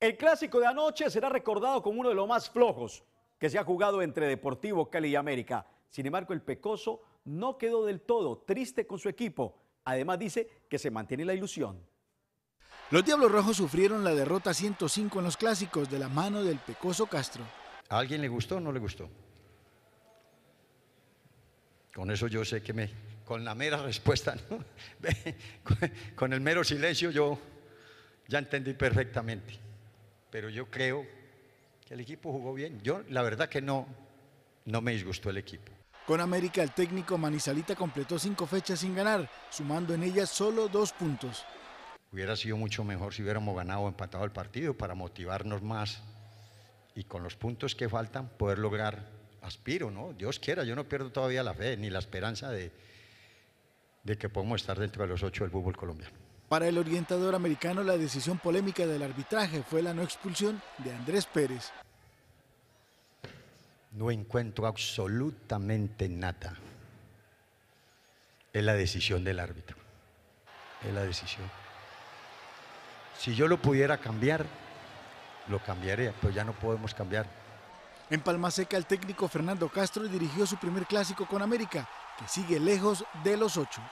El clásico de anoche será recordado como uno de los más flojos que se ha jugado entre Deportivo Cali y América. Sin embargo, el Pecoso no quedó del todo triste con su equipo. Además dice que se mantiene la ilusión. Los Diablos Rojos sufrieron la derrota 105 en los clásicos de la mano del Pecoso Castro. ¿A alguien le gustó o no le gustó? Con eso yo sé que me... Con la mera respuesta, ¿no? con el mero silencio yo ya entendí perfectamente pero yo creo que el equipo jugó bien. Yo la verdad que no, no me disgustó el equipo. Con América el técnico Manizalita completó cinco fechas sin ganar, sumando en ellas solo dos puntos. Hubiera sido mucho mejor si hubiéramos ganado o empatado el partido para motivarnos más y con los puntos que faltan poder lograr, aspiro, ¿no? Dios quiera, yo no pierdo todavía la fe ni la esperanza de, de que podamos estar dentro de los ocho del fútbol colombiano. Para el orientador americano, la decisión polémica del arbitraje fue la no expulsión de Andrés Pérez. No encuentro absolutamente nada. Es la decisión del árbitro. Es la decisión. Si yo lo pudiera cambiar, lo cambiaría, pero ya no podemos cambiar. En Palma Seca, el técnico Fernando Castro dirigió su primer clásico con América, que sigue lejos de los ocho.